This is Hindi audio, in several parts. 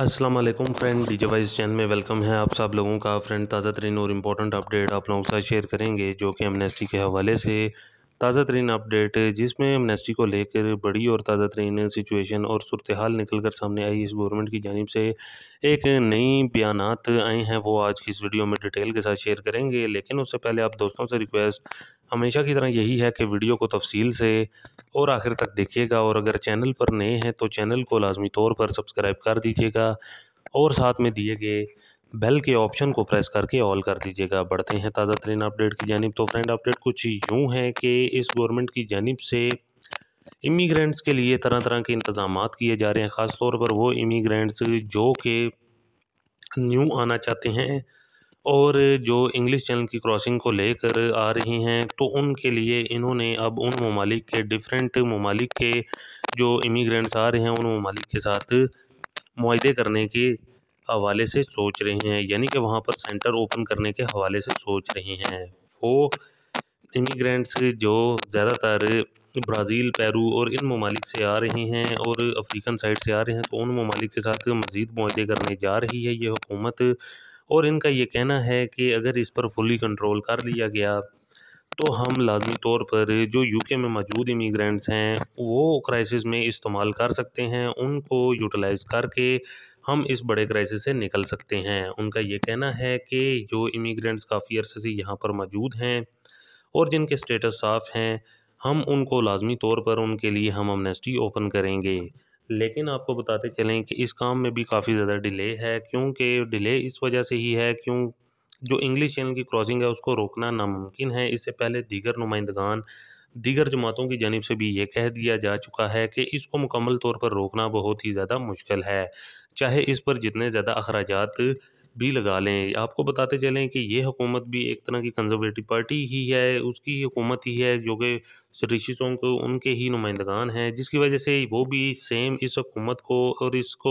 अस्सलाम वालेकुम फ्रेंड डी वाइस चैनल में वेलकम है आप सब लोगों का फ्रेंड ताज़ा तरीन और इम्पोर्टेंट अपडेट आप लोगों के साथ शेयर करेंगे जो कि एमनेस्टी के हवाले से ताज़ा तरीन अपडेट जिसमें एमनेस्टी को लेकर बड़ी और ताज़ा तरीन सिचुएशन और सूरत हाल निकल कर सामने आई इस गवर्नमेंट की जानब से एक नई बयान आए हैं वो आज की इस वीडियो में डिटेल के साथ शेयर करेंगे लेकिन उससे पहले आप दोस्तों से रिक्वेस्ट हमेशा की तरह यही है कि वीडियो को तफसील से और आखिर तक देखिएगा और अगर चैनल पर नए हैं तो चैनल को लाजमी तौर पर सब्सक्राइब कर दीजिएगा और साथ में दिए गए बेल के ऑप्शन को प्रेस करके ऑल कर दीजिएगा बढ़ते हैं ताज़ा तरीन अपडेट की जानब तो फ्रेंड अपडेट कुछ यूँ है कि इस गवर्नमेंट की जानब से इमीग्रेंट्स के लिए तरह तरह के इंतजाम किए जा रहे हैं ख़ास तौर पर वो इमीग्रेंट्स जो कि न्यू आना चाहते हैं और जो इंग्लिश चैनल की क्रॉसिंग को लेकर आ रही हैं तो उनके लिए इन्होंने अब उन ममालिक के डिफरेंट ममालिक के जो इमीग्रेंट्स आ रहे हैं उन ममालिक के साथ माहे करने के हवाले से सोच रहे हैं यानी कि वहाँ पर सेंटर ओपन करने के हवाले से सोच रहे हैं वो इमिग्रेंट्स जो ज़्यादातर ब्राज़ील पेरू और इन ममालिक से आ रहे हैं और अफ्रीकन साइड से आ रहे हैं तो उन ममालिक के साथ मज़ीद माहे करने जा रही है ये हुकूमत और इनका ये कहना है कि अगर इस पर फुली कंट्रोल कर लिया गया तो हम लाजमी तौर पर जो यूके में मौजूद इमीग्रेंट्स हैं वो क्राइसिस में इस्तेमाल कर सकते हैं उनको यूटिलाइज़ करके हम इस बड़े क्राइसिस से निकल सकते हैं उनका ये कहना है कि जो इमिग्रेंट्स काफ़ी अरसे से यहाँ पर मौजूद हैं और जिनके स्टेटस साफ़ हैं हम उनको लाजमी तौर पर उनके लिए हम अमनेस्टी ओपन करेंगे लेकिन आपको बताते चलें कि इस काम में भी काफ़ी ज़्यादा डिले है क्योंकि डिले इस वजह से ही है क्यों जो इंग्लिश चैनल की क्रॉसिंग है उसको रोकना नामुमकिन है इससे पहले दीगर नुमाइंदगान दीगर जमातों की जानब से भी ये कह दिया जा चुका है कि इसको मुकम्मल तौर पर रोकना बहुत ही ज़्यादा मुश्किल है चाहे इस पर जितने ज़्यादा अखराज भी लगा लें आपको बताते चलें कि ये हुकूमत भी एक तरह की कंजर्वेटिव पार्टी ही है उसकी हुकूमत ही है जो कि ऋषि चौंक उनके ही नुमाइंदगान हैं जिसकी वजह से वो भी सेम इस हुकूमत को और इसको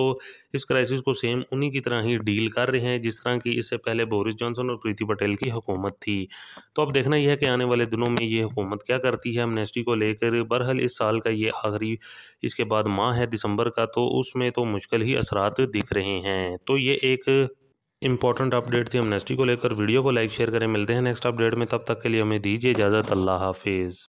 इस क्राइसिस को सेम उन्हीं की तरह ही डील कर रहे हैं जिस तरह की इससे पहले बोरिस जॉनसन और प्रीति पटेल की हुकूमत थी तो अब देखना यह है कि आने वाले दिनों में ये हुकूमत क्या करती है एमनेस्टी को लेकर बहरहाल इस साल का ये आखिरी इसके बाद माह है दिसंबर का तो उसमें तो मुश्किल ही असरात दिख रहे हैं तो ये एक इंपॉर्टेंट अपडेट थी एमनेस्टी को लेकर वीडियो को लाइक शेयर करें मिलते हैं नेक्स्ट अपडेट में तब तक के लिए हमें दीजिए इजाज़त अल्लाह हाफिज़